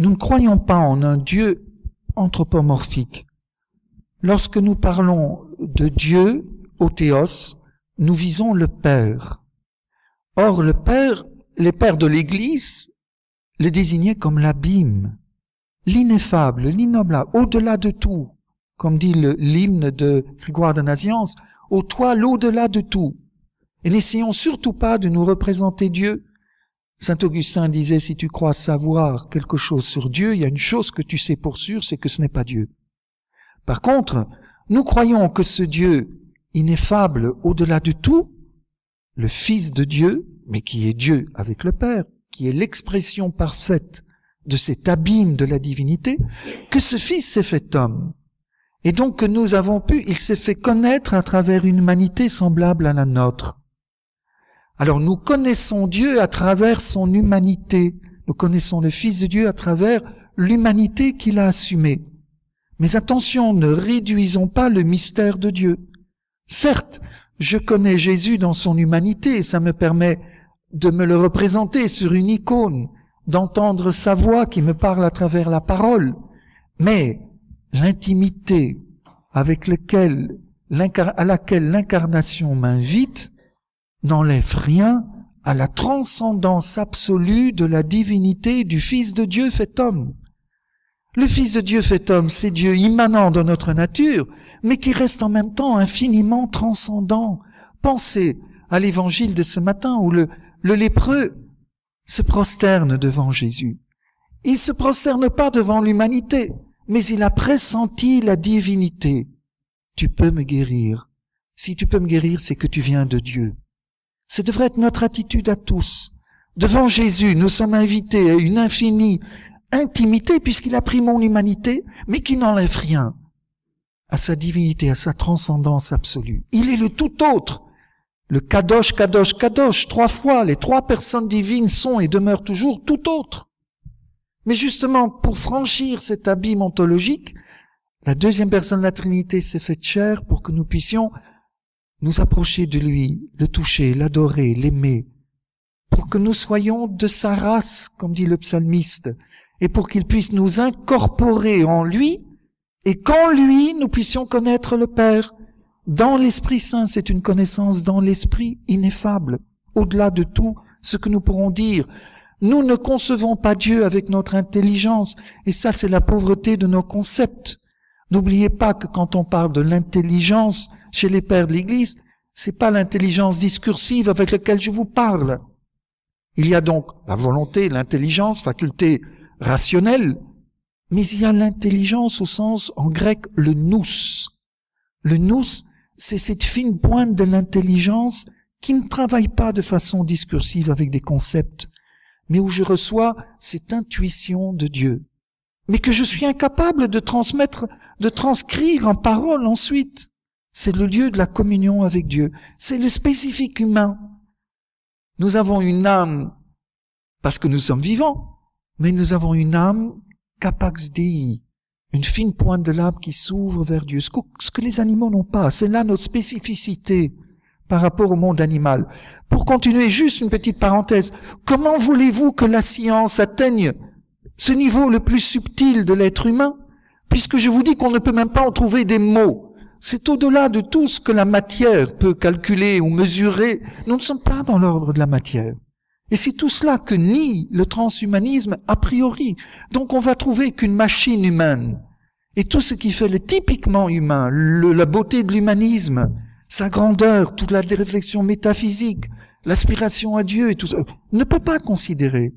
Nous ne croyons pas en un Dieu anthropomorphique. Lorsque nous parlons de Dieu, au théos, nous visons le Père. Or, le Père, les pères de l'Église les désignaient comme l'abîme, l'ineffable, l'innoblable, au-delà de tout, comme dit l'hymne de Grégoire de Naziance, au toit, l'au-delà de tout. Et n'essayons surtout pas de nous représenter Dieu Saint Augustin disait, si tu crois savoir quelque chose sur Dieu, il y a une chose que tu sais pour sûr, c'est que ce n'est pas Dieu. Par contre, nous croyons que ce Dieu ineffable au-delà de tout, le Fils de Dieu, mais qui est Dieu avec le Père, qui est l'expression parfaite de cet abîme de la divinité, que ce Fils s'est fait homme. Et donc que nous avons pu, il s'est fait connaître à travers une humanité semblable à la nôtre. Alors nous connaissons Dieu à travers son humanité. Nous connaissons le Fils de Dieu à travers l'humanité qu'il a assumée. Mais attention, ne réduisons pas le mystère de Dieu. Certes, je connais Jésus dans son humanité et ça me permet de me le représenter sur une icône, d'entendre sa voix qui me parle à travers la parole. Mais l'intimité avec laquelle, à laquelle l'incarnation m'invite, n'enlève rien à la transcendance absolue de la divinité du Fils de Dieu fait homme. Le Fils de Dieu fait homme, c'est Dieu immanent dans notre nature, mais qui reste en même temps infiniment transcendant. Pensez à l'évangile de ce matin où le, le lépreux se prosterne devant Jésus. Il se prosterne pas devant l'humanité, mais il a pressenti la divinité. Tu peux me guérir. Si tu peux me guérir, c'est que tu viens de Dieu. Ça devrait être notre attitude à tous. Devant Jésus, nous sommes invités à une infinie intimité puisqu'il a pris mon humanité, mais qui n'enlève rien à sa divinité, à sa transcendance absolue. Il est le tout autre. Le Kadosh, Kadosh, Kadosh, trois fois, les trois personnes divines sont et demeurent toujours tout autres. Mais justement, pour franchir cet abîme ontologique, la deuxième personne de la Trinité s'est faite chair pour que nous puissions nous approcher de lui, le toucher, l'adorer, l'aimer, pour que nous soyons de sa race, comme dit le psalmiste, et pour qu'il puisse nous incorporer en lui, et qu'en lui nous puissions connaître le Père. Dans l'Esprit Saint, c'est une connaissance dans l'Esprit ineffable, au-delà de tout ce que nous pourrons dire. Nous ne concevons pas Dieu avec notre intelligence, et ça c'est la pauvreté de nos concepts. N'oubliez pas que quand on parle de l'intelligence chez les pères de l'Église, c'est pas l'intelligence discursive avec laquelle je vous parle. Il y a donc la volonté, l'intelligence, faculté rationnelle, mais il y a l'intelligence au sens en grec le nous. Le nous, c'est cette fine pointe de l'intelligence qui ne travaille pas de façon discursive avec des concepts, mais où je reçois cette intuition de Dieu, mais que je suis incapable de transmettre de transcrire en parole ensuite. C'est le lieu de la communion avec Dieu. C'est le spécifique humain. Nous avons une âme parce que nous sommes vivants, mais nous avons une âme capax dei, une fine pointe de l'âme qui s'ouvre vers Dieu, ce que, ce que les animaux n'ont pas. C'est là notre spécificité par rapport au monde animal. Pour continuer, juste une petite parenthèse, comment voulez-vous que la science atteigne ce niveau le plus subtil de l'être humain puisque je vous dis qu'on ne peut même pas en trouver des mots. C'est au-delà de tout ce que la matière peut calculer ou mesurer. Nous ne sommes pas dans l'ordre de la matière. Et c'est tout cela que nie le transhumanisme a priori. Donc on va trouver qu'une machine humaine, et tout ce qui fait le typiquement humain, la beauté de l'humanisme, sa grandeur, toute la réflexion métaphysique, l'aspiration à Dieu et tout ça, ne peut pas considérer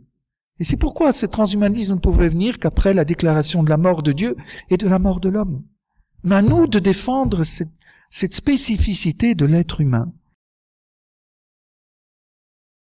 et c'est pourquoi ce transhumanisme ne pouvait venir qu'après la déclaration de la mort de Dieu et de la mort de l'homme. Mais à nous de défendre cette, cette spécificité de l'être humain.